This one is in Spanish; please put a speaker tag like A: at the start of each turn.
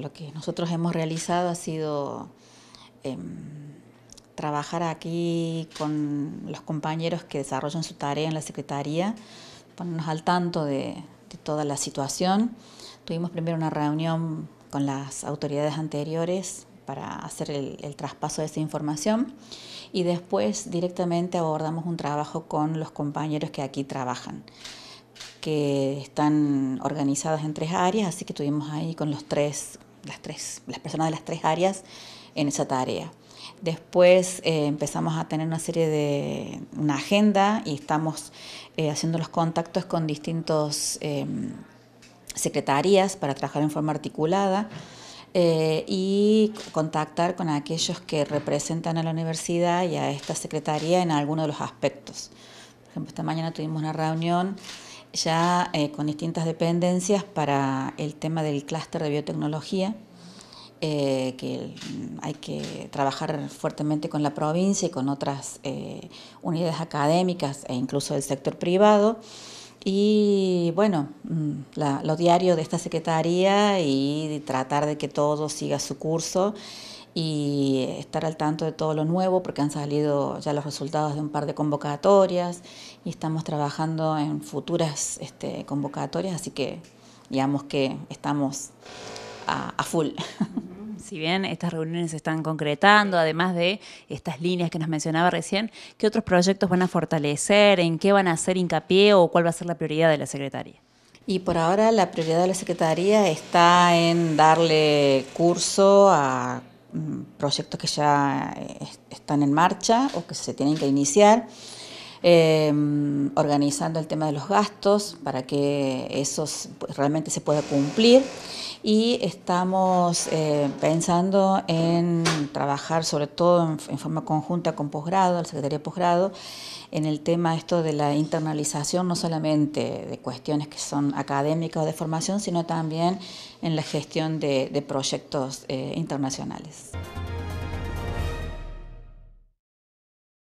A: lo que nosotros hemos realizado ha sido em, trabajar aquí con los compañeros que desarrollan su tarea en la Secretaría, ponernos al tanto de, toda la situación. Tuvimos primero una reunión con las autoridades anteriores para hacer el, traspaso de esa información y después directamente abordamos un trabajo con los compañeros que aquí trabajan, que están organizadas en tres áreas, así que estuvimos ahí con los tres las, tres, personas de las tres áreas en esa tarea. Después eh, empezamos a tener una serie de una agenda y estamos eh, haciendo los contactos con distintos em, secretarías para trabajar en forma articulada eh, y contactar con aquellos que representan a la universidad y a esta secretaría en alguno de los aspectos. Por ejemplo, esta mañana tuvimos una reunión ya eh, con distintas dependencias para el tema del clúster de biotecnología, eh, que hay que trabajar fuertemente con la provincia y con otras eh, unidades académicas e incluso del sector privado. Y bueno, mm, lo diario de esta Secretaría y tratar de que todo siga su curso y estar al tanto de todo lo nuevo porque han salido ya los resultados de un par de convocatorias y estamos trabajando en futuras
B: este, convocatorias, así que digamos que estamos a, a full. Si bien estas reuniones se están concretando, además de estas líneas que nos mencionaba recién, ¿qué otros proyectos van a fortalecer? ¿En qué van a hacer hincapié o cuál va a ser la prioridad de la Secretaría?
A: Y por ahora la prioridad de la Secretaría está en darle curso a Mm, proyectos que ya eh, están en marcha o que se tienen que iniciar, eh, organizando el tema de los gastos para que eso pues, realmente se pueda cumplir y estamos eh, pensando en trabajar sobre todo en, forma conjunta con posgrado, la Secretaría de Posgrado, en el tema esto de la internalización no solamente de cuestiones que son académicas o de formación, sino también en la gestión de, proyectos eh, internacionales.